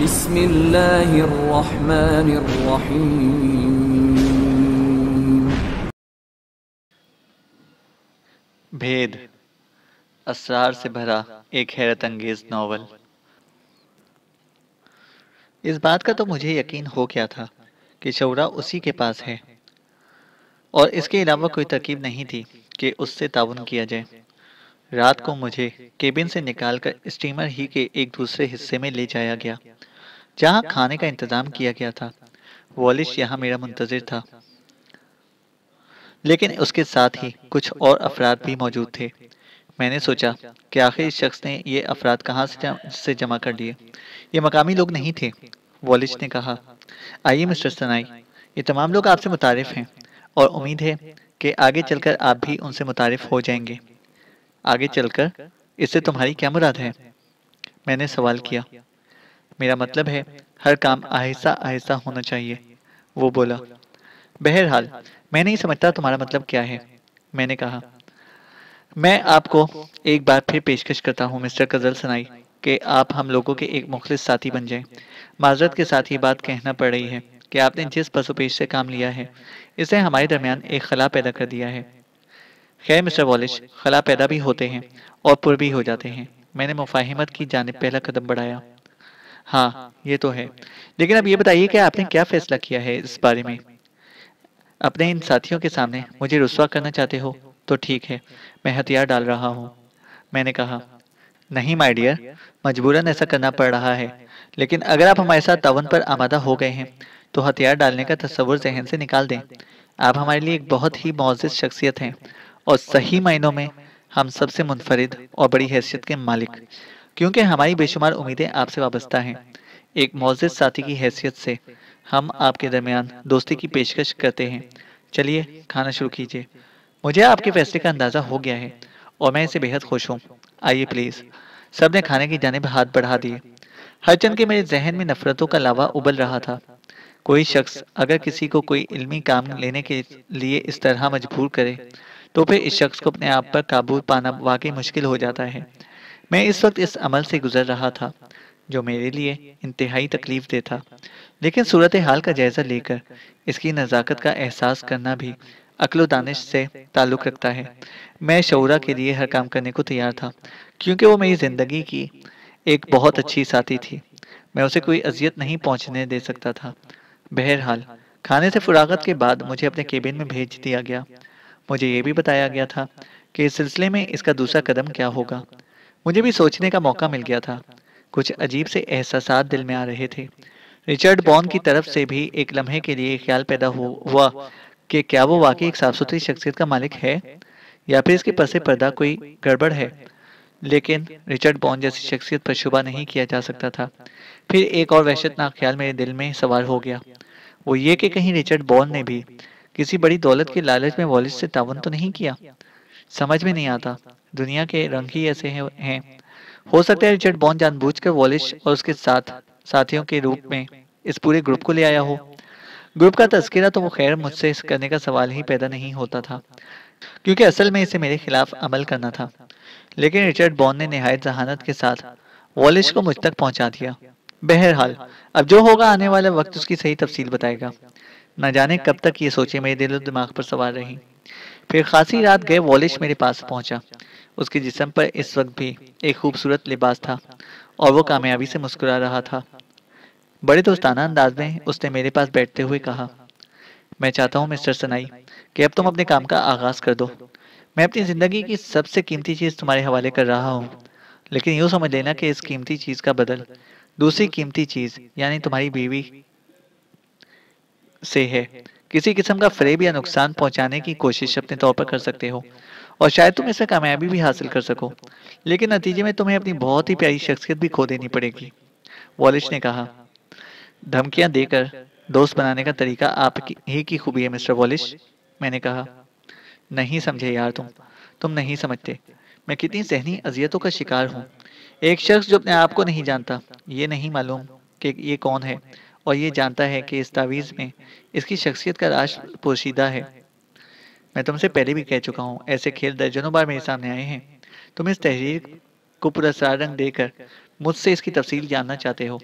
بسم الله الرحمن الرحيم भेद असरार से भरा एक हैरत अंगेज नावल इस बात का तो मुझे यकीन हो गया था कि शौरा उसी के पास है और इसके अलावा कोई तरकीब नहीं थी कि उससे ताउन किया जाए रात को मुझे केबिन से निकालकर स्टीमर ही के एक दूसरे हिस्से में ले जाया गया जहाँ खाने का इंतजाम किया गया था वॉलिश यहाँ मेरा मुंतजर था लेकिन उसके साथ ही कुछ और अफराद भी मौजूद थे मैंने सोचा कि आखिर इस शख्स ने ये अफराद कहां से, जम, से जमा कर लिए ये मकामी लोग नहीं थे वॉलिश ने कहा आइए मिस्टर सनाई ये तमाम लोग आपसे मुतारफ़ हैं और उम्मीद है कि आगे चलकर आप भी उनसे मुतारफ़ हो जाएंगे आगे चलकर इससे तुम्हारी क्या मुराद है मैंने सवाल किया मेरा मतलब है हर काम आहिस्ता आहिस्ता होना चाहिए वो बोला बहरहाल मैं नहीं समझता तुम्हारा मतलब क्या है मैंने कहा मैं आपको एक बार फिर पेशकश करता हूँ मिस्टर कजल सनाई कि आप हम लोगों के एक मुखलिस साथी बन जाएं। माजरत के साथ ये बात कहना पड़ रही है कि आपने जिस पसोपेश से काम लिया है इसने हमारे दरमियान एक खला पैदा कर दिया है खैर मिस्टर वॉलिश खला पैदा भी होते हैं और पुर भी हो जाते हैं मैंने मुफाहिमत की जानब पहला कदम बढ़ाया हाँ ये तो है लेकिन अब ये बताइए कि आपने क्या फैसला किया है इस बारे में अपने इन साथियों के सामने मुझे रसवा करना चाहते हो तो ठीक है मैं हथियार डाल रहा हूँ मैंने कहा नहीं माय डियर मजबूरन ऐसा करना पड़ रहा है लेकिन अगर आप हमारे साथ तवन पर आमादा हो गए हैं तो हथियार डालने का तस्वुर जहन से निकाल दें आप हमारे लिए एक बहुत ही मोजि शख्सियत हैं और सही मायनों में हम सबसे मुनफरद और बड़ी हैसियत के मालिक क्योंकि हमारी बेशुमार उम्मीदें आपसे वाबस्ता हैं एक मोजिद साथी की हैसियत से हम आपके दरमियान दोस्ती की पेशकश करते हैं चलिए खाना शुरू कीजिए मुझे आपके फैसले का अंदाज़ा हो गया है और मैं इसे बेहद खुश हूँ आइए प्लीज़ सब ने खाने की जानब हाथ बढ़ा दिए चंद के मेरे जहन में नफरतों का लावा उबल रहा था कोई शख्स अगर किसी को कोई इल्मी काम लेने के लिए इस तरह मजबूर करे तो फिर इस शख्स को अपने आप पर काबू पाना वाकई मुश्किल हो जाता है मैं इस वक्त इस अमल से गुजर रहा था जो मेरे लिए इंतहाई तकलीफ दे था लेकिन सूरत हाल का जायज़ा लेकर इसकी नज़ाकत का एहसास करना भी अकलो दानिश से ताल्लुक़ रखता है मैं शौरा के लिए हर काम करने को तैयार था क्योंकि वो मेरी ज़िंदगी की एक बहुत अच्छी साथी थी मैं उसे कोई अजियत नहीं पहुंचने दे सकता था बहरहाल खाने से फुरागत के बाद मुझे अपने केबिन में भेज दिया गया मुझे ये भी बताया गया था कि इस सिलसिले में इसका दूसरा कदम क्या होगा मुझे भी सोचने का मौका मिल गया था कुछ अजीब से एहसास दिल में आ रहे थे रिचर्ड बॉन की तरफ से भी एक लम्हे के लिए ख्याल पैदा हुआ कि क्या वो वाकई एक साफ सुथरी शख्सियत का मालिक है या फिर इसके पसे पर्दा कोई गड़बड़ है लेकिन रिचर्ड बॉन जैसी शख्सियत पर शुबा नहीं किया जा सकता था फिर एक और वहशतनाक ख्याल मेरे दिल में सवार हो गया वो ये कि कहीं रिचर्ड बॉन ने भी किसी बड़ी दौलत के लालच में वॉलेज से तावन तो नहीं किया समझ में नहीं आता दुनिया के रंग ही ऐसे हैं हो सकता है रिचर्ड बॉन्ड जानबूझकर वॉलिश और उसके साथ साथियों के रूप में इस पूरे ग्रुप को ले आया हो ग्रुप का तस्करा तो वो खैर मुझसे इस करने का सवाल ही पैदा नहीं होता था क्योंकि असल में इसे मेरे खिलाफ अमल करना था लेकिन रिचर्ड बॉन्ड ने नहायत जहानत के साथ वॉलिश को मुझ तक पहुंचा दिया बहरहाल अब जो होगा आने वाला वक्त उसकी सही तफसील बताएगा न जाने कब तक ये सोचे मेरे दिल और दिमाग पर सवार रही फिर खासी रात गए वॉलिश मेरे पास पहुंचा उसके जिसम पर इस वक्त भी एक खूबसूरत लिबास था और वो कामयाबी से मुस्कुरा रहा था बड़े दोस्ताना अंदाज में उसने मेरे पास बैठते हुए कहा मैं चाहता हूँ मिस्टर सनाई कि अब तुम अपने काम का आगाज़ कर दो मैं अपनी ज़िंदगी की सबसे कीमती चीज़ तुम्हारे हवाले कर रहा हूँ लेकिन यूँ समझ लेना कि इस कीमती चीज़ का बदल दूसरी कीमती चीज़ यानी तुम्हारी बीवी से है किसी किस्म का फ्रेब या नुकसान पहुंचाने की कोशिश अपने तौर पर कर सकते हो और शायद तुम इसे कामयाबी भी हासिल कर सको लेकिन नतीजे में तुम्हें अपनी बहुत ही प्यारी शख्सियत भी खो देनी पड़ेगी वॉलिश ने कहा धमकियां देकर दोस्त बनाने का तरीका आप ही की खूबी है मिस्टर वॉलिश मैंने कहा नहीं समझे यार तुम तुम नहीं समझते मैं कितनी जहनी अजियतों का शिकार हूँ एक शख्स जो अपने आप को नहीं जानता ये नहीं मालूम कि ये कौन है और ये जानता है कि इस तावीज़ में इसकी शख्सियत का राज पोशीदा है मैं तुमसे पहले भी कह चुका हूँ ऐसे खेल दर्जनों बार मेरे सामने आए हैं तुम इस तहरीर को पुरस्कार रंग देकर मुझसे इसकी तफसील जानना चाहते हो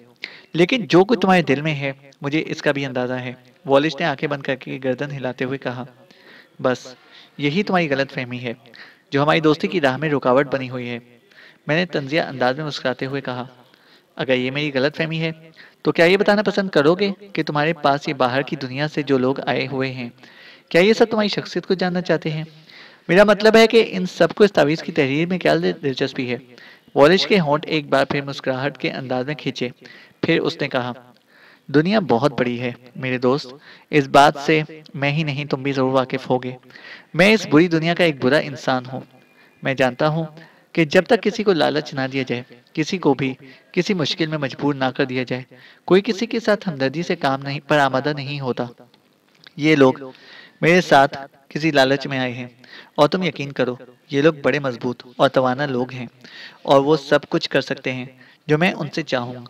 लेकिन जो कुछ तुम्हारे दिल में है मुझे इसका भी अंदाज़ा है वॉलिश ने आंखें बंद करके गर्दन हिलाते हुए कहा बस यही तुम्हारी गलत फहमी है जो हमारी दोस्ती की राह में रुकावट बनी हुई है मैंने तंजिया अंदाज में मुस्कुराते हुए कहा अगर ये मेरी गलत फहमी है तो क्या ये बताना पसंद करोगे कि तुम्हारे पास ये बाहर की दुनिया से जो लोग आए हुए हैं क्या ये सब तुम्हारी शख्सियत को जानना चाहते हैं मेरा मतलब है कि इन सबको इस तावीज़ की तहरीर में क्या दिलचस्पी है वॉलिश के होंठ एक बार फिर मुस्कुराहट के अंदाज में खींचे फिर उसने कहा दुनिया बहुत बड़ी है मेरे दोस्त इस बात से मैं ही नहीं तुम भी ज़रूर वाकिफ होगे मैं इस बुरी दुनिया का एक बुरा इंसान हूँ मैं जानता हूँ कि जब तक किसी को लालच ना दिया जाए किसी को भी किसी मुश्किल में मजबूर ना कर दिया जाए कोई किसी के साथ हमदर्दी से काम नहीं पर आमदा नहीं होता ये लोग मेरे साथ किसी लालच में आए हैं और तुम यकीन करो ये लोग बड़े मजबूत और तवाना लोग हैं और वो सब कुछ कर सकते हैं जो मैं उनसे चाहूँगा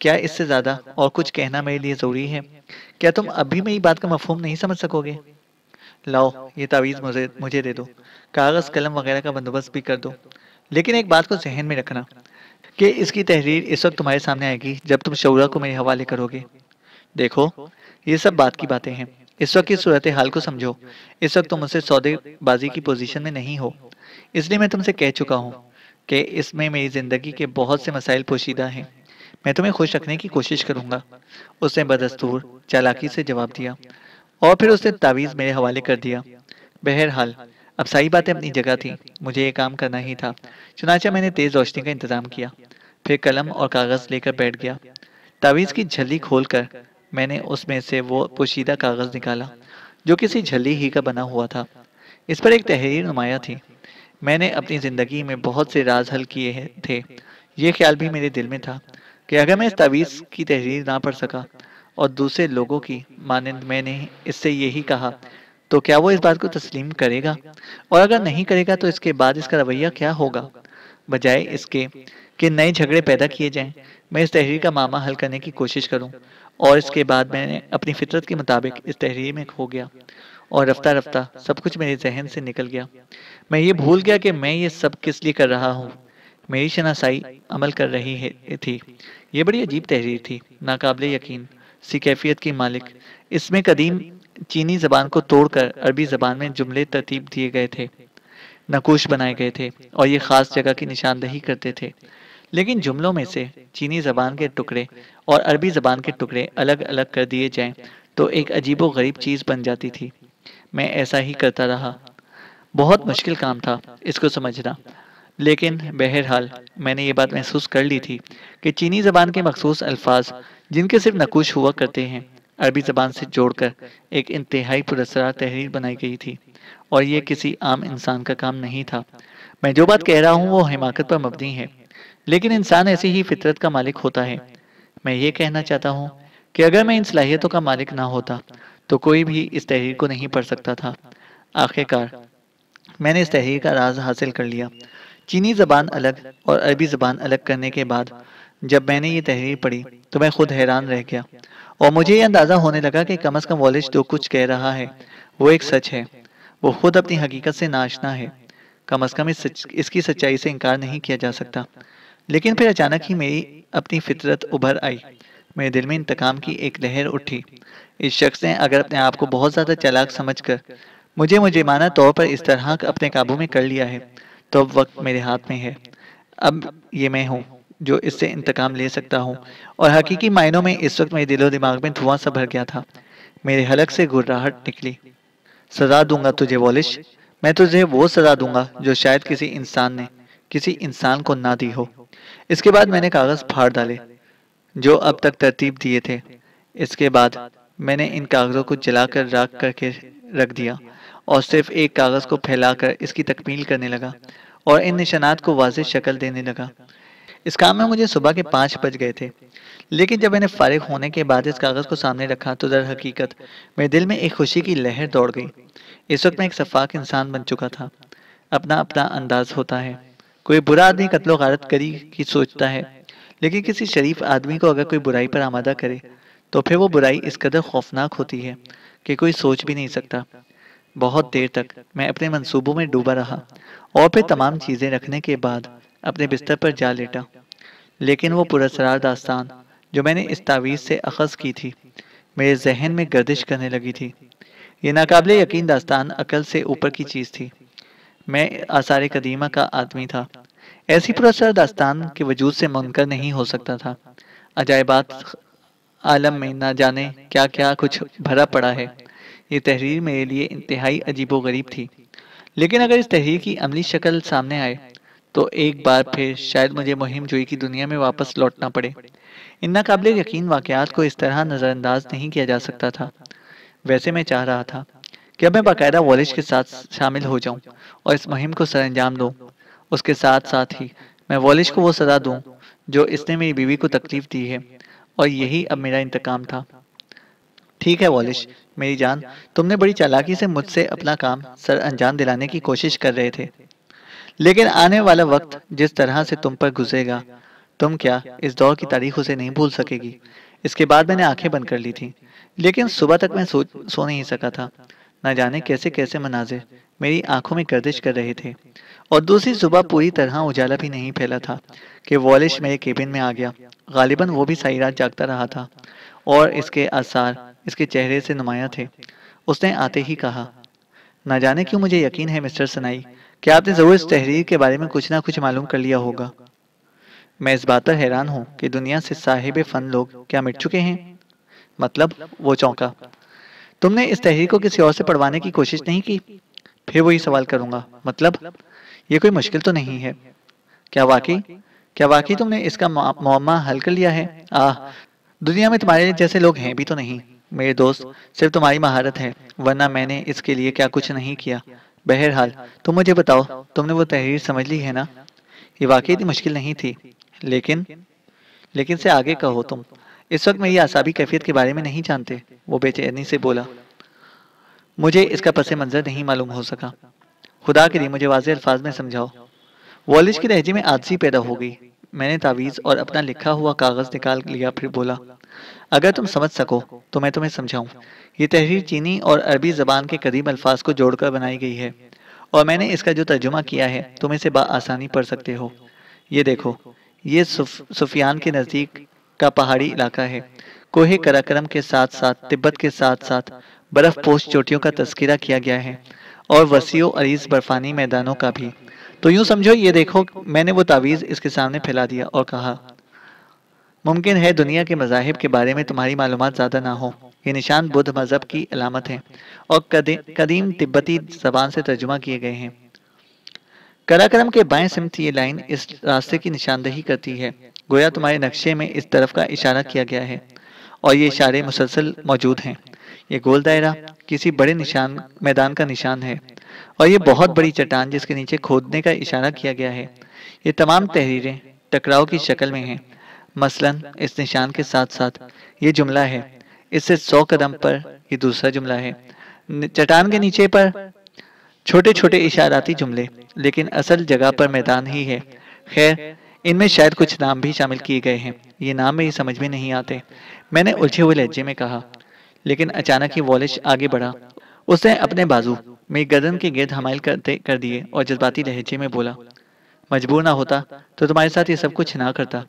क्या इससे ज़्यादा और कुछ कहना मेरे लिए ज़रूरी है क्या तुम अभी मेरी बात का मफहम नहीं समझ सकोगे लाओ ये तावीज़ मुझे मुझे दे दो कागज़ कलम वगैरह का बंदोबस्त भी कर दो लेकिन एक बात को जहन में रखना कि इसकी तहरीर इस वक्त तुम्हारे सामने आएगी जब तुम शौरा को मेरे हवाले करोगे देखो ये सब बात की बातें हैं इस वक्त की सूरत हाल को समझो इस वक्त तुम उसे सौदेबाजी की पोजीशन में नहीं हो इसलिए मैं तुमसे कह चुका हूँ कि इसमें मेरी ज़िंदगी के बहुत से मसाइल पोशीदा हैं मैं तुम्हें खुश रखने की कोशिश करूँगा उसने बदस्तूर चालाकी से जवाब दिया और फिर उसने तावीज़ मेरे हवाले कर दिया बहरहाल अब सही बातें अपनी जगह थी मुझे ये काम करना ही था चुनाचा मैंने तेज़ रोशनी का इंतज़ाम किया फिर कलम और कागज़ लेकर बैठ गया तावीज़ की झली खोलकर मैंने उसमें से वो पोशीदा कागज़ निकाला जो किसी झली ही का बना हुआ था इस पर एक तहरीर नुमाया थी मैंने अपनी ज़िंदगी में बहुत से राज हल किए थे ये ख्याल भी मेरे दिल में था कि अगर मैं इस तावीज़ की तहरीर ना पढ़ सका और दूसरे लोगों की मानंद मैंने इससे यही कहा तो क्या वो इस बात को तस्लीम करेगा और अगर नहीं करेगा तो इसके बाद इसका रवैया क्या होगा बजाय इसके कि नए झगड़े पैदा किए जाएं मैं इस तहरीर का मामा हल करने की कोशिश करूं और इसके बाद मैंने अपनी फितरत के मुताबिक इस तहरीर में खो गया और रफ्ता रफ्ता सब कुछ मेरे जहन से निकल गया मैं ये भूल गया कि मैं ये सब किस लिए कर रहा हूँ मेरी शनासाई अमल कर रही है थी ये बड़ी अजीब तहरीर थी नाकबले यकीन सी कैफियत की मालिक इसमें कदीम चीनी ज़बान को तोड़कर अरबी ज़बान में जुमले तरतीब दिए गए थे नकोश बनाए गए थे और ये ख़ास जगह की निशानदही करते थे लेकिन जुमलों में से चीनी ज़बान के टुकड़े और अरबी ज़बान के टुकड़े अलग अलग कर दिए जाएं तो एक अजीबो गरीब चीज़ बन जाती थी मैं ऐसा ही करता रहा बहुत मुश्किल काम था इसको समझना लेकिन बहरहाल मैंने ये बात महसूस कर ली थी कि चीनी ज़बान के मखसूस अल्फाज जिनके सिर्फ नकुश हुआ करते हैं अरबी ज़बान से जोड़कर एक इंतहाई पुरस्कार तहरीर बनाई गई थी और ये किसी आम इंसान का काम नहीं था मैं जो बात कह रहा हूँ वो हिमाकत पर मबनी है लेकिन इंसान ऐसी ही फितरत का मालिक होता है मैं ये कहना चाहता हूँ कि अगर मैं इन सलाहियतों का मालिक ना होता तो कोई भी इस तहरीर को नहीं पढ़ सकता था आखिरकार मैंने इस तहरीर का राज हासिल कर लिया चीनी ज़बान अलग और अरबी ज़बान अलग करने के बाद जब मैंने ये तहरीर पढ़ी तो मैं खुद हैरान रह गया और मुझे ये अंदाज़ा होने लगा कि कम अज़ कम वॉलेज जो कुछ कह रहा है वो एक सच है वो खुद अपनी हकीकत से नाचना है कम अज़ कम इस सच, इसकी सच्चाई से इनकार नहीं किया जा सकता लेकिन फिर अचानक ही मेरी अपनी फितरत उभर आई मेरे दिल में इंतकाम की एक लहर उठी इस शख्स ने अगर अपने आप को बहुत ज़्यादा चालाक समझकर मुझे मुझे माना तौर पर इस तरह अपने काबू में कर लिया है तो अब वक्त मेरे हाथ में है अब ये मैं हूँ जो इससे इंतकाम ले सकता हूँ और हकीकी मायनों में इस वक्त मेरे दिलो दिमाग में धुआं सा भर गया था मेरे हलक से घुर्राहट निकली सजा दूंगा तुझे वॉलिश मैं तुझे वो सजा दूंगा जो शायद किसी इंसान ने किसी इंसान को ना दी हो इसके बाद मैंने कागज़ फाड़ डाले जो अब तक तरतीब दिए थे इसके बाद मैंने इन कागज़ों को जलाकर राख करके रख दिया और सिर्फ एक कागज़ को फैलाकर इसकी तकमील करने लगा और इन निशानात को वाज शक्ल देने लगा इस काम में मुझे सुबह के पाँच बज गए थे लेकिन जब मैंने फारिग होने के बाद इस कागज़ को सामने रखा तो दर हकीकत मेरे दिल में एक खुशी की लहर दौड़ गई इस वक्त मैं एक शफाक इंसान बन चुका था अपना अपना अंदाज होता है कोई बुरा आदमी कत्लो गारत करी की सोचता है लेकिन किसी शरीफ आदमी को अगर कोई बुराई पर आमादा करे तो फिर वो बुराई इस कदर खौफनाक होती है कि कोई सोच भी नहीं सकता बहुत देर तक मैं अपने मंसूबों में डूबा रहा और फिर तमाम चीज़ें रखने के बाद अपने बिस्तर पर जा लेटा लेकिन वो पुरसरार दास्तान जो मैंने इस तावीज़ से अखज़ की थी मेरे जहन में गर्दिश करने लगी थी ये नाकबले यकीन दास्तान अकल से ऊपर की चीज़ थी मैं आसार कदीमा का आदमी था ऐसी पुरस्कार दास्तान के वजूद से मुनकर नहीं हो सकता था अजायबात आलम में ना जाने क्या क्या कुछ भरा पड़ा है ये तहरीर मेरे लिए इंतहाई अजीबो गरीब थी लेकिन अगर इस तहरीर की अमली शक्ल सामने आए तो एक बार फिर शायद मुझे मुहिम जोई की दुनिया में वापस लौटना पड़े इन नाकबिल यकीन वाक़ात को इस तरह नज़रअंदाज नहीं किया जा सकता था वैसे मैं चाह रहा था कि अब मैं बाकायदा वॉलिश के साथ शामिल हो जाऊं और इस मुहिम को सर अंजाम दूँ उसके साथ साथ ही मैं वॉलिश को वो सजा दूँ जो इसने मेरी बीवी को तकलीफ दी है और यही अब मेरा इंतकाम था ठीक है वॉलिश मेरी जान तुमने बड़ी चालाकी से मुझसे अपना काम सर अंजाम दिलाने की कोशिश कर रहे थे लेकिन आने वाला वक्त जिस तरह से तुम पर गुजरेगा तुम क्या इस दौर की तारीख उसे नहीं भूल सकेगी इसके बाद मैंने आंखें बंद कर ली थी लेकिन सुबह तक मैं सो सो नहीं सका था ना जाने कैसे कैसे मनाजिर मेरी आंखों में गर्दिश कर रहे थे और दूसरी सुबह पूरी तरह उजाला भी नहीं फैला था कि वॉलिश मेरे केबिन में आ गया गालिबन वो भी सही रात जागता रहा था और इसके आसार इसके चेहरे से नुमाया थे उसने आते ही कहा ना जाने क्यों मुझे यकीन है मिस्टर सनाई कि आपने ज़रूर इस तहरीर के बारे में कुछ ना कुछ मालूम कर लिया होगा मैं इस बात पर हैरान हूँ कि दुनिया से साहिब फ़न लोग क्या मिट चुके हैं मतलब वो मतलब चौंका तुमने इस तहरीर को किसी और से पढ़वाने की कोशिश नहीं की फिर वही सवाल करूंगा मतलब ये कोई मुश्किल तो नहीं है क्या वाकई क्या वाकई तुमने इसका मामा हल कर लिया है आह दुनिया में तुम्हारे जैसे लोग हैं भी तो नहीं मेरे दोस्त सिर्फ तुम्हारी महारत है वरना मैंने इसके लिए क्या कुछ नहीं किया बहरहाल तुम मुझे बताओ तुमने वो तहरीर समझ ली है ना ये वाकई इतनी मुश्किल नहीं थी लेकिन लेकिन से आगे कहो तुम इस वक्त मेरी आसाबी कैफियत के बारे में नहीं जानते वो बेचैनी से बोला मुझे इसका पस मंजर नहीं मालूम हो सका खुदा के लिए मुझे वाज अल्फाज में समझाओ वॉलिज की लहजे में आदसी पैदा हो गई मैंने तावीज़ और अपना लिखा हुआ कागज़ निकाल लिया फिर बोला अगर तुम समझ सको तो मैं तुम्हें समझाऊं ये तहरीर चीनी और अरबी ज़बान के कदीम अल्फाज को जोड़कर बनाई गई है और मैंने इसका जो तर्जुमा किया है तुम इसे बा आसानी पढ़ सकते हो ये देखो ये सुफ, सुफियान के नज़दीक का पहाड़ी इलाका है कोहे कराक्रम के साथ साथ तिब्बत के साथ साथ बर्फ पोष चोटियों का तस्करा किया गया है और वसीओ अरीज बर्फानी मैदानों का भी तो यूं समझो ये देखो मैंने वो तावीज़ इसके सामने फैला दिया और कहा मुमकिन है दुनिया के मजाहब के बारे में तुम्हारी मालूम ज़्यादा ना हो ये निशान बुद्ध मज़हब की अलामत है और कदीम तिब्बती जबान से तर्जुमा किए गए हैं कराक्रम के बाएं सिमत ये लाइन इस रास्ते की निशानदेही करती है गोया तुम्हारे नक्शे में इस तरफ का इशारा किया गया है और ये इशारे मुसलसल मौजूद हैं ये गोल दायरा किसी बड़े निशान मैदान का निशान है और ये बहुत बड़ी चट्टान जिसके नीचे खोदने का इशारा किया गया है ये तमाम तहरीरें टकराव की शक्ल में हैं मसलन इस निशान के साथ साथ ये जुमला है इससे सौ कदम पर ये दूसरा जुमला है चट्टान के नीचे पर छोटे छोटे इशाराती जुमले लेकिन असल जगह पर मैदान ही है खैर इनमें शायद कुछ नाम भी शामिल किए गए हैं ये नाम मेरी समझ में नहीं आते मैंने उलझे हुए लहजे में कहा लेकिन अचानक ही वॉलिश आगे बढ़ा उसने अपने बाजू मेरी गर्दन के गिरद हमाइल करते कर दिए और जज्बाती लहजे में बोला मजबूर ना होता तो तुम्हारे साथ ये सब कुछ ना करता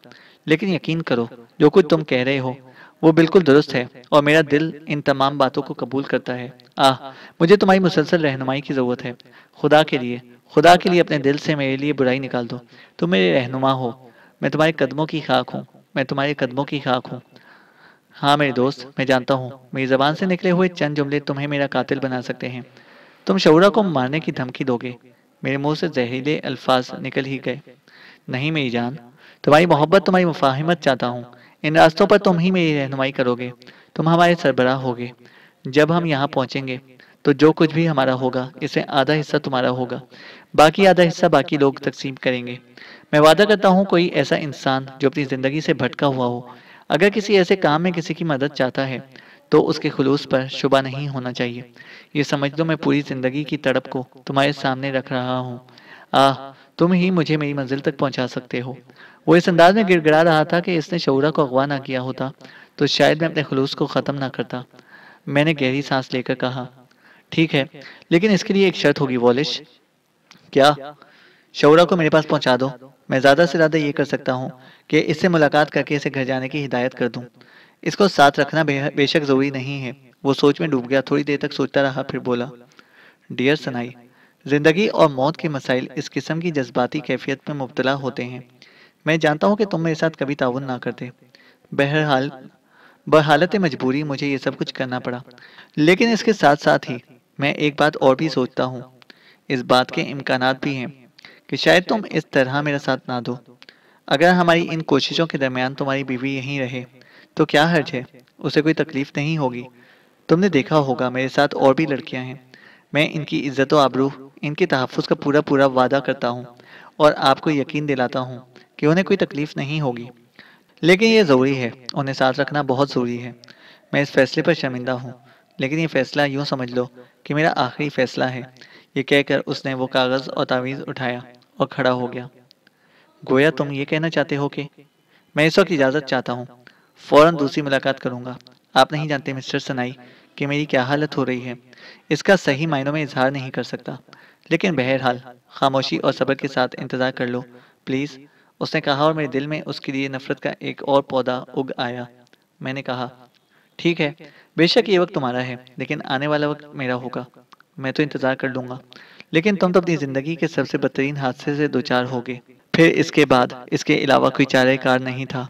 लेकिन यकीन करो जो कुछ तुम कह रहे हो वो बिल्कुल दुरुस्त है और मेरा दिल इन तमाम बातों को कबूल करता है आह मुझे तुम्हारी मुसलसल रहनुमाई की ज़रूरत है खुदा के लिए खुदा के लिए अपने दिल से मेरे लिए बुराई निकाल दो तुम मेरे रहनुमा हो मैं तुम्हारे कदमों की खाक हूँ मैं तुम्हारे कदमों की खाक हूँ हाँ मेरे दोस्त मैं जानता हूँ मेरी ज़बान से निकले हुए चंद जुमले तुम्हें मेरा कातिल बना सकते हैं तुम शौरा को मारने की धमकी दोगे मेरे मुंह से जहरीले अल्फाज निकल ही गए नहीं मेरी जान तुम्हारी मोहब्बत तुम्हारी मुफाहमत चाहता हूँ इन रास्तों पर तुम ही मेरी रहनुमाई करोगे तुम हमारे सरबराह होगे जब हम यहाँ पहुँचेंगे तो जो कुछ भी हमारा होगा इसमें आधा हिस्सा तुम्हारा होगा बाकी आधा हिस्सा बाकी लोग तकसीम करेंगे मैं वादा करता हूँ कोई ऐसा इंसान जो अपनी ज़िंदगी से भटका हुआ हो अगर किसी ऐसे काम में किसी की मदद चाहता है तो उसके खलूस पर शुबा नहीं होना चाहिए ये समझ लो मैं पूरी ज़िंदगी की तड़प को तुम्हारे सामने रख रहा हूँ आह तुम ही मुझे मेरी मंजिल तक पहुँचा सकते हो वो इस अंदाज में गिड़गड़ा रहा था कि इसने शौरा को अगवा ना किया होता तो शायद मैं अपने खलूस को ख़त्म ना करता मैंने गहरी सांस लेकर कहा ठीक है लेकिन इसके लिए एक शर्त होगी वॉलिश क्या शौरा को मेरे पास पहुंचा दो मैं ज़्यादा से ज़्यादा ये कर सकता हूँ कि इससे मुलाकात करके इसे घर जाने की हिदायत कर दूँ इसको साथ रखना बेशक ज़रूरी नहीं है वो सोच में डूब गया थोड़ी देर तक सोचता रहा फिर बोला डियर सनाई ज़िंदगी और मौत के मसाइल इस किस्म की जज्बाती कैफियत में मुबतला होते हैं मैं जानता हूँ कि तुम मेरे साथ कभी ताउन ना करते बहरहाल बहालत मजबूरी मुझे ये सब कुछ करना पड़ा लेकिन इसके साथ साथ ही मैं एक बात और भी सोचता हूँ इस बात के इम्कान भी हैं कि शायद तुम इस तरह मेरा साथ ना दो अगर हमारी इन कोशिशों के दरमियान तुम्हारी बीवी यहीं रहे तो क्या हर्ज है उसे कोई तकलीफ नहीं होगी तुमने देखा होगा मेरे साथ और भी लड़कियां हैं मैं इनकी इज्जत आबरू इनके तहफ़ का पूरा पूरा वादा करता हूँ और आपको यकीन दिलाता हूँ कि उन्हें कोई तकलीफ नहीं होगी लेकिन यह ज़रूरी है उन्हें साथ रखना बहुत ज़रूरी है मैं इस फैसले पर शर्मिंदा हूँ लेकिन ये फैसला यूँ समझ लो कि मेरा आखिरी फैसला है ये कहकर उसने वो कागज़ और तावीज़ उठाया और खड़ा हो गया गोया तुम ये कहना चाहते हो कि मैं इस वक्त इजाज़त चाहता हूँ फ़ौरन दूसरी मुलाकात करूँगा आप नहीं जानते मिस्टर सनाई कि मेरी क्या हालत हो रही है इसका सही मायनों में इजहार नहीं कर सकता लेकिन बहरहाल खामोशी और सबर के साथ इंतज़ार कर लो प्लीज़ उसने कहा और मेरे दिल में उसके लिए नफरत का एक और पौधा उग आया मैंने कहा ठीक है बेशक ये वक्त तुम्हारा है लेकिन आने वाला वक्त मेरा होगा मैं तो इंतजार कर लूंगा लेकिन तुम तो अपनी जिंदगी के सबसे बदतरीन हादसे से दो चार हो गए फिर इसके बाद इसके अलावा कोई चारेकार नहीं था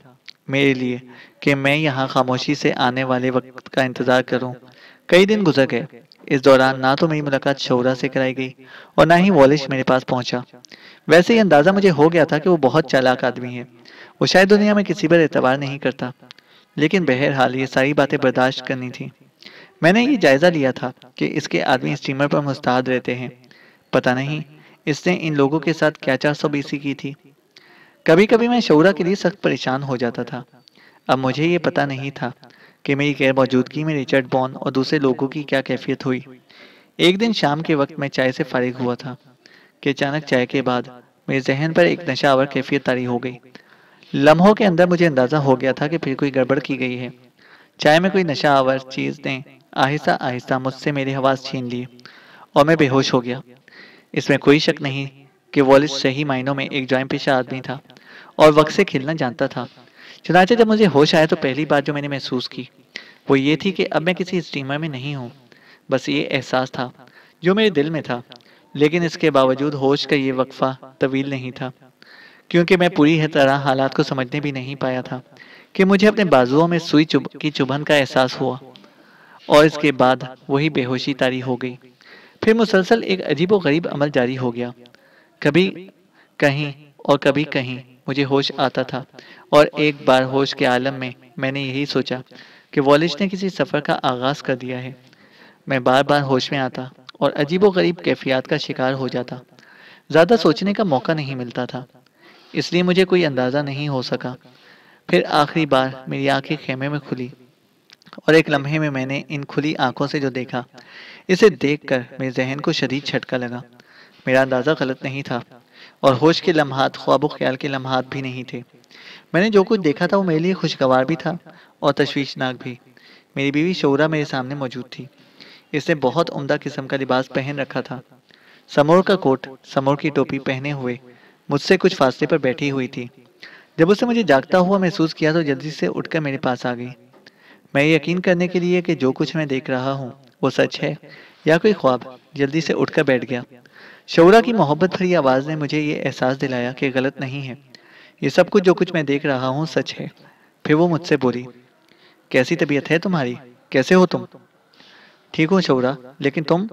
मेरे लिए कि मैं यहाँ खामोशी से आने वाले वक्त का इंतजार करूँ कई दिन गुजर गए इस दौरान ना तो मेरी मुलाकात तो शौरा से कराई गई और ना ही वॉलिश मेरे पास पहुंचा वैसे ही अंदाज़ा मुझे हो गया था कि वो बहुत चालाक आदमी है वो शायद दुनिया में किसी पर एतबार नहीं करता लेकिन बहरहाल ये सारी बातें बर्दाश्त करनी थी मैंने ये जायज़ा लिया था कि इसके आदमी स्टीमर पर मुस्ताद रहते हैं पता नहीं इसने इन लोगों के साथ क्या चार सौ बीसी की थी कभी कभी मैं शौरा के लिए सख्त परेशान हो जाता था अब मुझे ये पता नहीं था कि मेरी गैर मौजूदगी में रिचर्ड बॉन और दूसरे लोगों की क्या कैफियत हुई एक दिन शाम के वक्त मैं चाय से फारिग हुआ था कि अचानक चाय के बाद मेरे जहन पर एक नशावर कैफियत तारी हो गई लम्हों के अंदर मुझे अंदाज़ा हो गया था कि फिर कोई गड़बड़ की गई है चाय में कोई नशा आवर चीज़ ने आहिस्ता आहिस्ता मुझसे मेरी हवास छीन ली और मैं बेहोश हो गया इसमें कोई शक नहीं कि वॉलिस सही मायनों में एक जॉइंट पेशा आदमी था और वक्त से खेलना जानता था चुनाचे जब मुझे होश आया तो पहली बात जो मैंने महसूस की वो ये थी कि अब मैं किसी स्टीमर में नहीं हूँ बस ये एहसास था जो मेरे दिल में था लेकिन इसके बावजूद होश का ये वक्फा तवील नहीं था क्योंकि मैं पूरी तरह हालात को समझने भी नहीं पाया था कि मुझे अपने बाजुओं में सुई चुभ की चुभन का एहसास हुआ और इसके बाद वही बेहोशी तारी हो गई फिर मुसलसल एक अजीब गरीब अमल जारी हो गया कभी कहीं और कभी कहीं मुझे होश आता था और एक बार होश के आलम में मैंने यही सोचा कि वॉलिश ने किसी सफ़र का आगाज़ कर दिया है मैं बार बार होश में आता और अजीब गरीब कैफियात का शिकार हो जाता ज़्यादा सोचने का मौका नहीं मिलता था इसलिए मुझे कोई अंदाज़ा नहीं हो सका फिर आखिरी बार मेरी आंखें खेमे में खुली और एक लम्हे में मैंने इन खुली आंखों से जो देखा इसे देखकर मेरे जहन को शदीद झटका लगा मेरा अंदाज़ा गलत नहीं था और होश के लम्हात ख्वाब ख्याल के लम्हात भी नहीं थे मैंने जो कुछ देखा था वो मेरे लिए खुशगवार भी था और तश्वीशनाक भी मेरी बीवी शोरा मेरे सामने मौजूद थी इसने बहुत उम्दा किस्म का लिबास पहन रखा था समोर का कोट समोर की टोपी पहने हुए मुझसे कुछ फासले पर बैठी हुई थी जब उसने मुझे जागता हुआ महसूस किया तो जल्दी से उठकर मेरे पास आ गई मैं यकीन करने के लिए कि जो कुछ मैं देख रहा हूँ वो सच है या कोई ख्वाब जल्दी से उठकर बैठ गया शौरा की मोहब्बत भरी आवाज़ ने मुझे ये एहसास दिलाया कि गलत नहीं है ये सब कुछ जो कुछ मैं देख रहा हूँ सच है फिर वो मुझसे बोली कैसी तबीयत है तुम्हारी कैसे हो तुम ठीक हो शौरा लेकिन तुम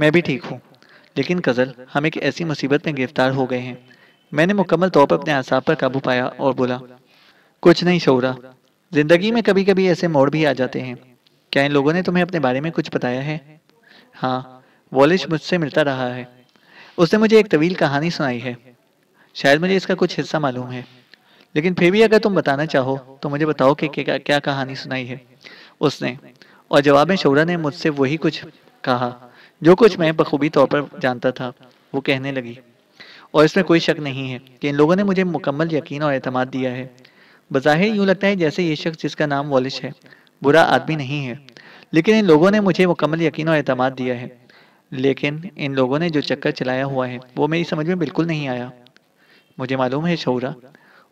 मैं भी ठीक हूँ लेकिन कज़ल हम एक ऐसी मुसीबत में गिरफ्तार हो गए हैं मैंने मुकम्मल तौर पर अपने आसाब पर काबू पाया और बोला कुछ नहीं शोरा ज़िंदगी में कभी कभी ऐसे मोड़ भी आ जाते हैं क्या इन लोगों ने तुम्हें अपने बारे में कुछ बताया है हाँ वॉलिश मुझसे मिलता रहा है उसने मुझे एक तवील कहानी सुनाई है शायद मुझे इसका कुछ हिस्सा मालूम है लेकिन फिर भी अगर तुम बताना चाहो तो मुझे बताओ कि क्या, क्या कहानी सुनाई है उसने और जवाब में शोरा ने मुझसे वही कुछ कहा जो कुछ मैं बखूबी तौर पर जानता था वो कहने लगी और इसमें कोई शक नहीं है कि इन लोगों ने मुझे मुकम्मल यकीन और अहतम दिया है बज़ाहिर यूँ लगता है जैसे ये शख्स जिसका नाम वॉलिश है बुरा आदमी नहीं है लेकिन इन लोगों ने मुझे मुकम्मल यकीन और अहतमाद दिया है लेकिन इन लोगों ने जो चक्कर चलाया हुआ है वो मेरी समझ में बिल्कुल नहीं आया मुझे मालूम है शौरा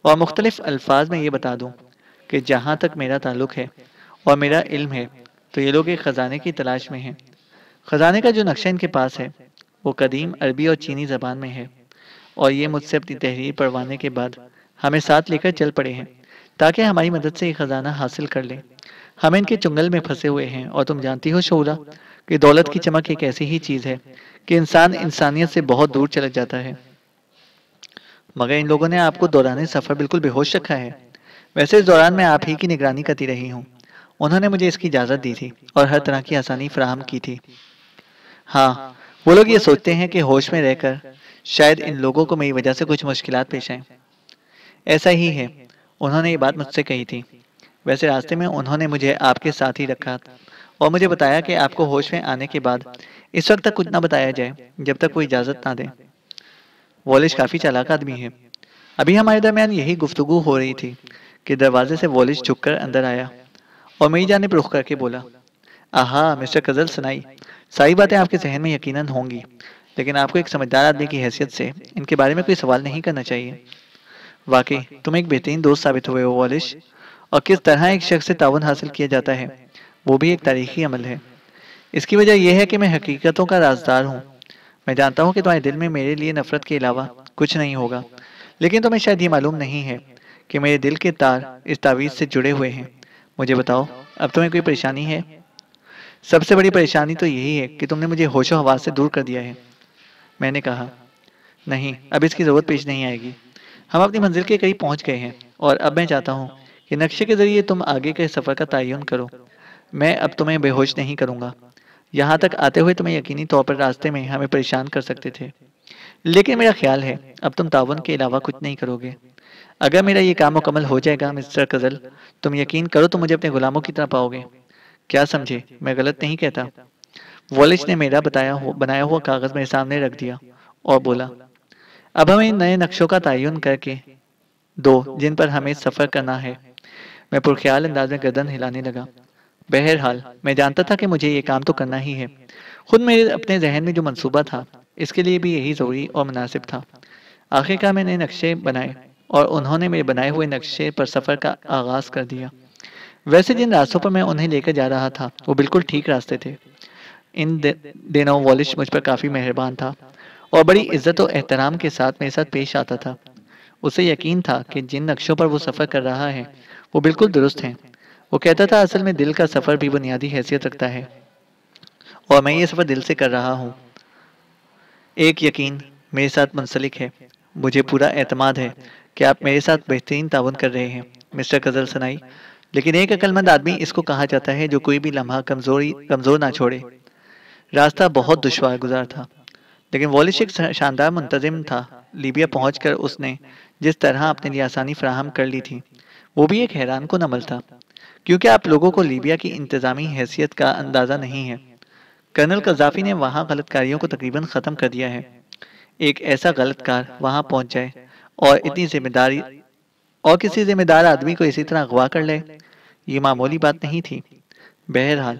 और मुख्तलिफ अल्फाज में ये बता दूँ कि जहाँ तक मेरा ताल्लुक़ है और मेरा इल्म है तो ये लोग एक ख़जाने की तलाश में हैं ख़जाने का जो नक्शा इनके पास है वो कदीम अरबी और चीनी ज़बान में है और ये मुझसे अपनी तहरीर पढ़वाने के बाद हमें साथ लेकर चल पड़े हैं ताकि हमारी मदद से ये ख़जाना हासिल कर लें हम इनके चुंगल में फंसे हुए हैं और तुम जानती हो शोला कि दौलत की चमक एक ऐसी ही चीज़ है कि इंसान इंसानियत से बहुत दूर चला जाता है मगर इन लोगों ने आपको दौरान सफ़र बिल्कुल बेहोश रखा है वैसे इस दौरान मैं आप ही की निगरानी करती रही हूँ उन्होंने मुझे इसकी इजाज़त दी थी और हर तरह की आसानी फ्राहम की थी हाँ वो लोग ये सोचते हैं कि होश में रहकर शायद इन लोगों को मेरी वजह से कुछ मुश्किल पेश आए ऐसा ही है उन्होंने ये बात मुझसे कही थी वैसे रास्ते में उन्होंने मुझे आपके साथ ही रखा और मुझे बताया कि आपको होश में आने के बाद इस वक्त तक कुछ ना बताया जाए जब तक कोई इजाज़त ना दे वॉलिश काफ़ी चालाक आदमी है अभी हमारे दरमियान यही गुफ्तगु हो रही थी कि दरवाजे से वॉलिश झुककर अंदर आया और मेरी जाने रुख करके बोला आहा मिस्टर कजल सुनाई सारी बातें आपके जहन में यकीनन होंगी लेकिन आपको एक समझदार आदमी की हैसियत से इनके बारे में कोई सवाल नहीं करना चाहिए वाकई तुम एक बेहतरीन दोस्त साबित हुए हो वालिश और किस तरह एक शख्स से ताउन हासिल किया जाता है वो भी एक तारीखी अमल है इसकी वजह यह है कि मैं हकीकतों का राजदार हूँ मैं जानता हूँ कि तुम्हारे दिल में मेरे लिए नफरत के अलावा कुछ नहीं होगा लेकिन तुम्हें शायद ये मालूम नहीं है कि मेरे दिल के तार इस तावीज़ से जुड़े हुए हैं मुझे बताओ अब तुम्हें कोई परेशानी है सबसे बड़ी परेशानी तो यही है कि तुमने मुझे होशो हवास से दूर कर दिया है मैंने कहा नहीं अब इसकी ज़रूरत पेश नहीं आएगी हम अपनी मंजिल के करीब पहुंच गए हैं और अब मैं चाहता हूं कि नक्शे के ज़रिए तुम आगे के सफ़र का तयन करो मैं अब तुम्हें बेहोश नहीं करूंगा यहाँ तक आते हुए तुम्हें यकीनी तौर पर रास्ते में हमें परेशान कर सकते थे लेकिन मेरा ख्याल है अब तुम तावन के अलावा कुछ नहीं करोगे अगर मेरा ये काम मुकम्मल हो जाएगा मिस्टर कज़ल तुम यकीन करो तो मुझे अपने गुलामों की तरह पाओगे क्या समझे मैं गलत नहीं कहता वॉलिश ने मेरा बताया हो, बनाया हुआ कागज मेरे सामने रख दिया और बोला अब हमें नए नक्शों का तयन करके दो जिन पर हमें सफर करना है मैं पुरख्याल अंदाज में गर्दन हिलाने लगा बहरहाल मैं जानता था कि मुझे ये काम तो करना ही है खुद मेरे अपने जहन में जो मंसूबा था इसके लिए भी यही ज़रूरी और मुनासिब था आखिरकार मैंने नक्शे बनाए और उन्होंने मेरे बनाए हुए नक्शे पर सफ़र का आगाज़ कर दिया वैसे जिन रास्तों पर मैं उन्हें लेकर जा रहा था वो बिल्कुल ठीक रास्ते थे इन दिनों वॉलिश मुझ पर काफ़ी मेहरबान था और बड़ी इज्जत और एहतराम के साथ मेरे साथ पेश आता था उसे यकीन था कि जिन नक्शों पर वो सफ़र कर रहा है वो बिल्कुल दुरुस्त हैं वो कहता था असल में दिल का सफ़र भी बुनियादी हैसियत रखता है और मैं ये सफ़र दिल से कर रहा हूँ एक यकीन मेरे साथ मुंसलिक है मुझे पूरा एतमाद है कि आप मेरे साथ बेहतरीन ताउन कर रहे हैं मिस्टर कजल सनाई लेकिन एक अक्लमंद आदमी इसको कहा जाता है जो कोई भी लम्हा कमजोरी कमजोर ना छोड़े रास्ता बहुत दुशवार गुजार था लेकिन वॉलिश एक शानदार मुंतजिम था लीबिया पहुँच उसने जिस तरह अपने लिए आसानी फ्राहम कर ली थी वो भी एक हैरान को नमल था क्योंकि आप लोगों को लीबिया की इंतजामी हैसियत का अंदाज़ा नहीं है कर्नल कजाफी ने वहाँ गलतकारियों को तकरीबन ख़त्म कर दिया है एक ऐसा गलतकार वहाँ पहुँच जाए और इतनी जिम्मेदारी और किसी जिम्मेदार आदमी को इसी तरह अगवा कर ले ये मामूली बात नहीं थी बहरहाल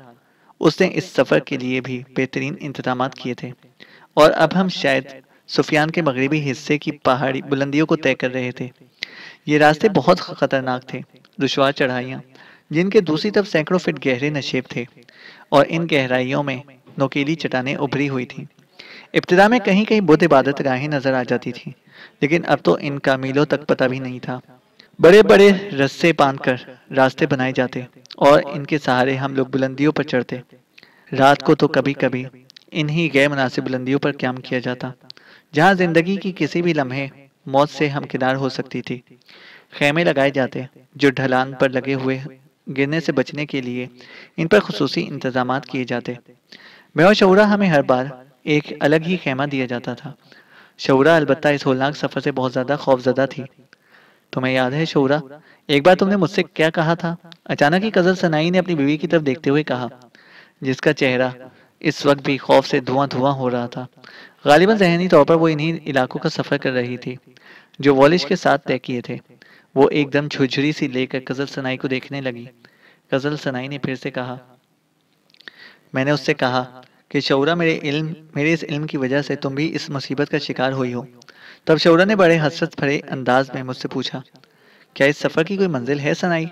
उसने इस सफ़र के लिए भी बेहतरीन इंतजाम किए थे और अब हम शायद सुफियान के मगरबी हिस्से की पहाड़ी बुलंदियों को तय कर रहे थे ये रास्ते बहुत ख़तरनाक थे दुशवार चढ़ाइयाँ जिनके दूसरी तरफ सैकड़ों फिट गहरे नशेब थे और इन गहराइयों में नोकेली चटाने उभरी हुई थी इब्तदा में कहीं कहीं बुद्ध इबादत गाहें नजर आ जाती थी लेकिन अब तो इन कामिलों तक पता भी नहीं था बड़े बड़े रस्से बांधकर रास्ते बनाए जाते और इनके सहारे हम लोग बुलंदियों पर चढ़ते रात को तो कभी कभी इन्हीं गैर मुनासिब बुलंदियों पर क्याम किया जाता जहाँ जिंदगी की किसी भी लम्हे मौत से हमकिनार हो सकती थी खेमे लगाए जाते जो ढलान पर लगे हुए गिरने से बचने के लिए इन पर खसूसी इंतजाम किए जाते बेवा शौरा हमें हर बार एक अलग ही खेमा दिया जाता था शौरा अलबत्ता इस होलनाक सफ़र से बहुत ज़्यादा खौफजदा थी तुम्हें याद है शोरा एक बार तुमने मुझसे क्या कहा था अचानक ही कजल सनाई ने अपनी बीवी की तरफ देखते हुए कहा जिसका चेहरा इस वक्त भी खौफ से धुआं धुआं हो रहा था गालिबा जहनी तौर पर वो इन्हीं इलाकों का सफर कर रही थी जो वॉलिश के साथ तय किए थे वो एकदम छुझरी सी लेकर कजल सनाई को देखने लगी कजल सनाई ने फिर से कहा मैंने उससे कहा कि शौरा मेरे इल्म मेरे इस इल्म की वजह से तुम भी इस मुसीबत का शिकार हुई हो तब शौरा ने बड़े हसरत भरे अंदाज में मुझसे पूछा क्या इस सफ़र की कोई मंजिल है सनाई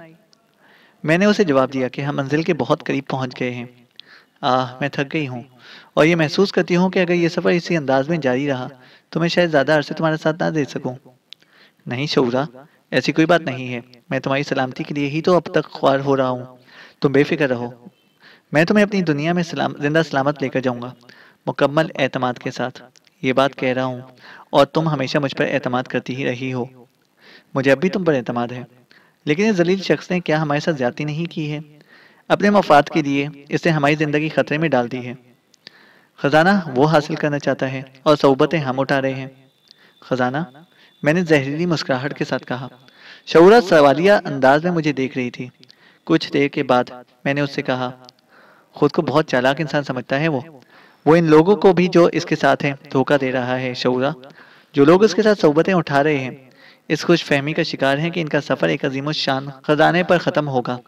मैंने उसे जवाब दिया कि हम मंजिल के बहुत करीब पहुंच गए हैं आह मैं थक गई हूँ और ये महसूस करती हूँ कि अगर ये सफ़र इसी अंदाज में जारी रहा तो मैं शायद ज़्यादा अरसे तुम्हारे साथ ना दे सकूँ नहीं शौरा ऐसी कोई बात नहीं है मैं तुम्हारी सलामती के लिए ही तो अब तक ख्वार हो रहा हूँ तुम बेफिक्र रहो मैं तुम्हें अपनी दुनिया में सलाम जिंदा सलामत लेकर जाऊँगा मुकम्मल एतमाद के साथ ये बात कह रहा हूँ और तुम हमेशा मुझ पर एतमाद करती ही रही हो मुझे अब भी तुम पर एतमाद है लेकिन इस जलील शख्स ने क्या हमारे साथ ज्यादा नहीं की है अपने मफाद के लिए इसने हमारी ज़िंदगी खतरे में डाल दी है ख़जाना वो हासिल करना चाहता है और सोबतें हम उठा रहे हैं ख़जाना मैंने जहरीली मुस्कुराहट के साथ कहा शौरा सवालिया अंदाज में मुझे देख रही थी कुछ देर के बाद मैंने उससे कहा खुद को बहुत चालाक इंसान समझता है वो वो इन लोगों को भी जो इसके साथ हैं धोखा दे रहा है शौरा जो लोग इसके साथ सोबतें उठा रहे हैं इस खुश फहमी का शिकार है कि इनका सफ़र एक अजीम शान खजाने पर ख़त्म होगा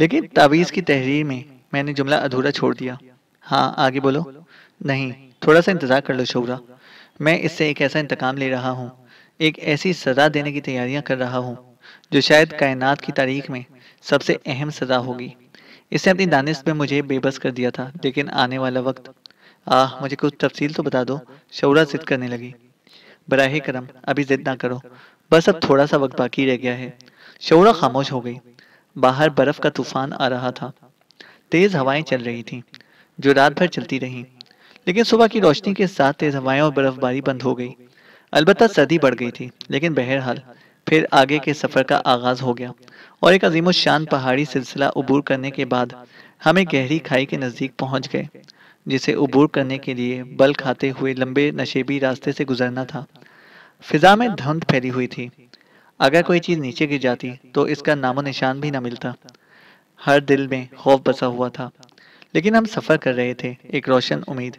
लेकिन तावीज़ की तहरीर में मैंने जुमला अधूरा छोड़ दिया हाँ आगे बोलो नहीं थोड़ा सा इंतज़ार कर लो शौरा मैं इससे एक ऐसा इंतकाम ले रहा हूँ एक ऐसी सज़ा देने की तैयारियाँ कर रहा हूँ जो शायद कायनात की तारीख में सबसे अहम सज़ा होगी इसने अपनी दानिश में मुझे बेबस कर दिया था लेकिन आने वाला वक्त आह मुझे कुछ तफसील तो बता दो शौरा जिद करने लगी बराह करम अभी जिद ना करो बस अब थोड़ा सा वक्त बाकी रह गया है शौरा खामोश हो गई बाहर बर्फ का तूफान आ रहा था तेज हवाएं चल रही थीं जो रात भर चलती रहीं लेकिन सुबह की रोशनी के साथ तेज हवाएं और बर्फबारी बंद हो गई अलबत् सर्दी बढ़ गई थी लेकिन बहरहाल फिर आगे के सफर का आगाज हो गया और एक अजीम शान पहाड़ी सिलसिला अबूर करने के बाद हमें गहरी खाई के नजदीक पहुंच गए जिसे उबूर करने के लिए बल खाते हुए लंबे नशेबी रास्ते से गुजरना था फिजा में धुंध फैली हुई थी अगर कोई चीज़ नीचे गिर जाती तो इसका नामो निशान भी न मिलता हर दिल में खौफ बसा हुआ था लेकिन हम सफ़र कर रहे थे एक रोशन उम्मीद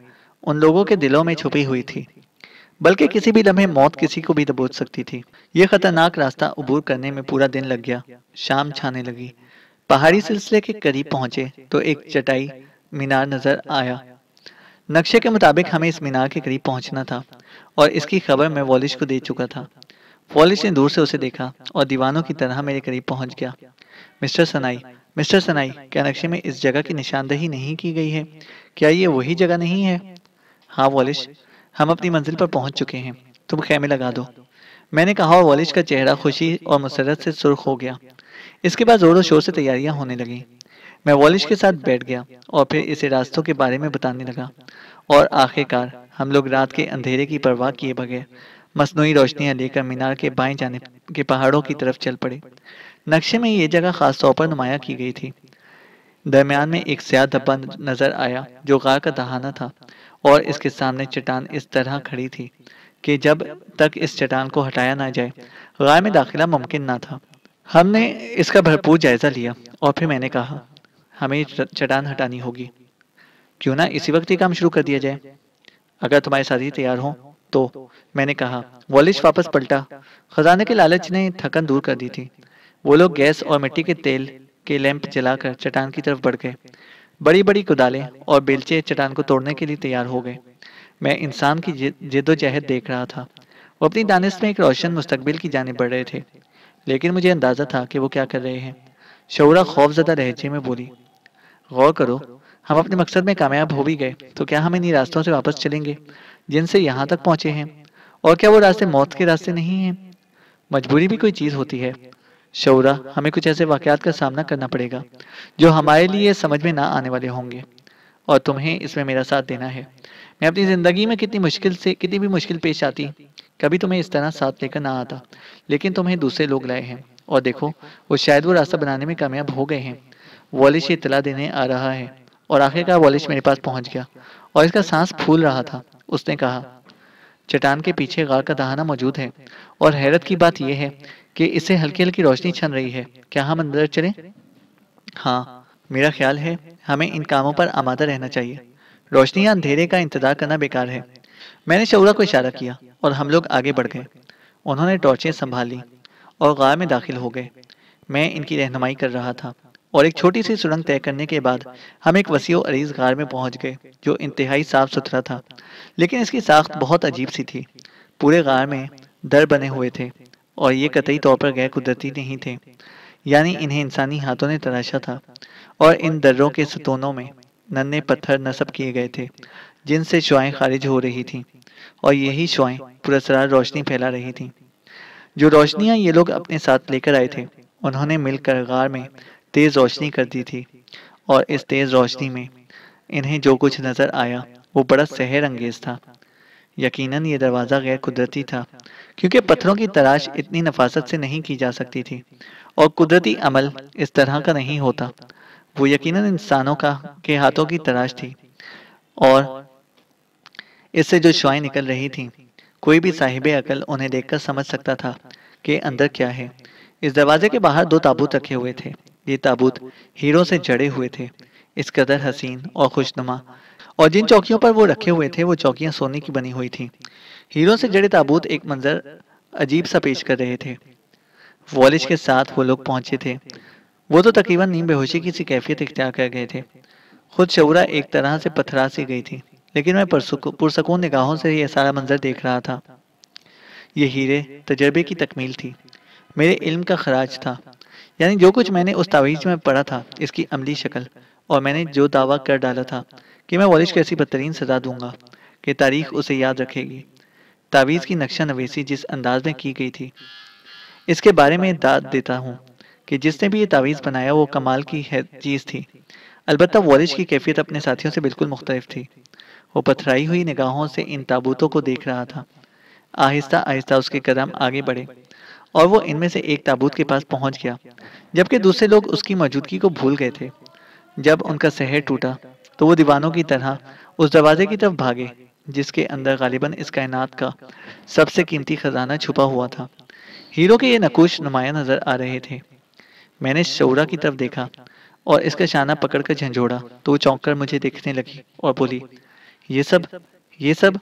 उन लोगों के दिलों में छुपी हुई थी बल्कि किसी भी लम्हे मौत किसी को भी दबोच तो सकती थी ये खतरनाक रास्ता अबूर करने में पूरा दिन लग गया शाम छाने लगी पहाड़ी सिलसिले के करीब पहुंचे तो एक चटाई मीनार नजर आया नक्शे के मुताबिक हमें इस मीनार के करीब पहुंचना था और इसकी खबर मैं वॉलिश को दे चुका था वॉलिश ने दूर से उसे देखा और दीवानों की तरह मेरे करीब पहुंच गया मिस्टर सनाई मिस्टर सनाई क्या नक्शे में इस जगह की निशानदेही नहीं की गई है क्या ये वही जगह नहीं है हाँ वॉलिश हम अपनी मंजिल पर पहुंच चुके हैं तुम खेमे लगा दो मैंने कहा और वॉलिश का चेहरा खुशी और मुसरत से सुर्ख हो गया इसके बाद जोरों शोर से तैयारियां होने लगी मैं वॉलिश के साथ बैठ गया और फिर इसे रास्तों के बारे में बताने लगा और आखिरकार हम लोग रात के अंधेरे की परवाह किए बगैर मसनू रोशनियाँ लेकर मीनार के बाएं जाने के पहाड़ों की तरफ चल पड़े नक्शे में ये जगह खास तौर पर नुमाया की गई थी दरमियान में एक स्याह धब्बा नजर आया जो गार का दहाना था और इसके सामने चट्टान इस तरह खड़ी थी कि जब तक इस चट्टान को हटाया ना जाए गार में दाखिला मुमकिन ना था हमने इसका भरपूर जायजा लिया और फिर मैंने कहा हमें चटान हटानी होगी क्यों ना इसी वक्त ही काम शुरू कर दिया जाए अगर तुम्हारे साथी तैयार हो तो मैंने कहा वॉलिश वापस पलटा खजाने के लालच ने थकन दूर कर दी थी वो लोग गैस और मिट्टी के तेल के लैंप जलाकर चट्टान की तरफ बढ़ गए बड़ी बड़ी कुदालें और बेलचे चट्टान को तोड़ने के लिए तैयार हो गए मैं इंसान की जिदोजहद देख रहा था वो अपनी दानिश में एक रोशन मुस्तबिल की जाने बढ़ रहे थे लेकिन मुझे अंदाज़ा था कि वो क्या कर रहे हैं शौरा खौफजदा लहजे में बोली गौर करो हम अपने मकसद में कामयाब हो भी गए तो क्या हम इन्हीं रास्तों से वापस चलेंगे जिनसे यहाँ तक पहुँचे हैं और क्या वो रास्ते मौत के रास्ते नहीं हैं मजबूरी भी कोई चीज़ होती है शौरा हमें कुछ ऐसे वाक़ात का सामना करना पड़ेगा जो हमारे लिए समझ में ना आने वाले होंगे और तुम्हें इसमें मेरा साथ देना है मैं अपनी ज़िंदगी में कितनी मुश्किल से कितनी भी मुश्किल पेश आती कभी तुम्हें इस तरह साथ लेकर ना आता लेकिन तुम्हें दूसरे लोग लाए हैं और देखो वो शायद वो रास्ता बनाने में कामयाब हो गए हैं वॉलिश इतला देने आ रहा है और आखिरकार वॉलिश मेरे पास पहुंच गया और इसका सांस फूल रहा था उसने कहा चट्टान के पीछे गार का दहाना मौजूद है और हैरत की बात यह है कि इसे हल्की हल्की रोशनी छन रही है क्या हम अंदर चलें हाँ मेरा ख्याल है हमें इन कामों पर आमादा रहना चाहिए रोशनी या अंधेरे का इंतजार करना बेकार है मैंने शौरा को इशारा किया और हम लोग आगे बढ़ गए उन्होंने टॉर्चें संभाल ली और गार में दाखिल हो गए मैं इनकी रहनुमाई कर रहा था और एक छोटी सी सुरंग तय करने के बाद हम एक वसी अरीज गार में पहुंच गए जो इंतहाई साफ सुथरा था लेकिन इसकी साख्त बहुत अजीब सी थी पूरे गार में दर बने हुए थे और ये कतई तौर पर गैर कुदरती नहीं थे यानी इन्हें इंसानी हाथों ने तराशा था और इन दर्रों के सतूनों में नन्हे पत्थर नसब किए गए थे जिनसे शुआएं खारिज हो रही थीं और यही शुआएं पुरसरार रोशनी फैला रही थीं जो रोशनियां ये लोग अपने साथ लेकर आए थे उन्होंने मिलकर गार में तेज़ रोशनी करती थी और इस तेज़ रोशनी में इन्हें जो कुछ नज़र आया वो बड़ा सहर अंगेज था यकीनन ये दरवाज़ा गैर कुदरती था क्योंकि पत्थरों की तराश इतनी नफासत से नहीं की जा सकती थी और कुदरती अमल इस तरह का नहीं होता वो यकीनन इंसानों का के हाथों की तराश थी और इससे जो शुआएँ निकल रही थीं कोई भी साहिब अकल उन्हें देखकर समझ सकता था कि अंदर क्या है इस दरवाजे के बाहर दो ताबूत रखे हुए थे ये ताबूत हीरों से जड़े हुए थे इस कदर हसीन और खुशनुमा और जिन चौकियों पर वो रखे हुए थे वो चौकियां सोने की बनी हुई थी हीरों से जड़े ताबूत एक मंजर अजीब सा पेश कर रहे थे वॉलिश के साथ वो लोग पहुंचे थे वो तो तकरीबन नीम बेहोशी की सी कैफियत इख्तियार कर गए थे खुद शौरा एक तरह से पथरा सी गई थी लेकिन मैं पुरसकून निगाहों से यह सारा मंजर देख रहा था ये हीरे तजर्बे की तकमील थी मेरे इल्म का खराज था यानी जो कुछ मैंने उस तावीज़ में पढ़ा था इसकी अमली शक्ल और मैंने जो दावा कर डाला था कि मैं वॉलिश को ऐसी बदतरीन सजा दूंगा कि तारीख उसे याद रखेगी तावीज़ की नक्शा नवेसी जिस अंदाज में की गई थी इसके बारे में दाद देता हूँ कि जिसने भी ये तावीज़ बनाया वो कमाल की है चीज़ थी अलबत् वॉलिश की कैफियत अपने साथियों से बिल्कुल मुख्तलिफ थी वो पथराई हुई निगाहों से इन ताबूतों को देख रहा था आहिस्ता आहिस्ता उसके कदम आगे बढ़े और वो इनमें से एक ताबूत के पास पहुंच गया जबकि दूसरे लोग उसकी मौजूदगी को भूल गए थे जब उनका शहर टूटा तो वो दीवानों की तरह उस दरवाजे की तरफ भागे जिसके अंदर गालिबा इस कायनात का सबसे कीमती खजाना छुपा हुआ था हीरो के ये नकुश नुमाया नजर आ रहे थे मैंने शौरा की तरफ देखा और इसका शाना पकड़कर झंझोड़ा तो वो चौंक कर मुझे देखने लगी और बोली ये सब ये सब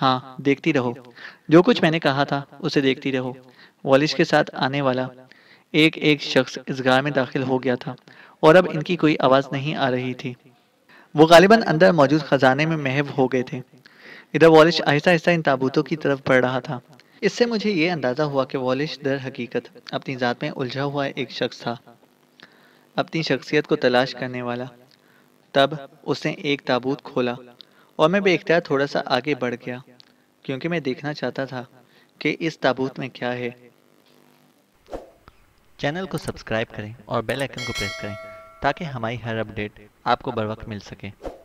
हाँ देखती रहो जो कुछ मैंने कहा था उसे देखती रहो वालिश के साथ आने वाला एक एक शख्स इस गार में दाखिल हो गया था और अब इनकी कोई आवाज़ नहीं आ रही थी वो गालिबा अंदर मौजूद खजाने में महव हो गए थे इधर वॉलिश आहिस्ता आहिस्ता इन ताबूतों की तरफ बढ़ रहा था इससे मुझे ये अंदाज़ा हुआ कि वॉलिश दर हकीकत अपनी ज़ात में उलझा हुआ एक शख्स था अपनी शख्सियत को तलाश करने वाला तब उसने एक ताबूत खोला और मैं बेख्तियार थोड़ा सा आगे बढ़ गया क्योंकि मैं देखना चाहता था कि इस ताबूत में क्या है चैनल को सब्सक्राइब करें और बेल आइकन को प्रेस करें ताकि हमारी हर अपडेट आपको बर वक्त मिल सके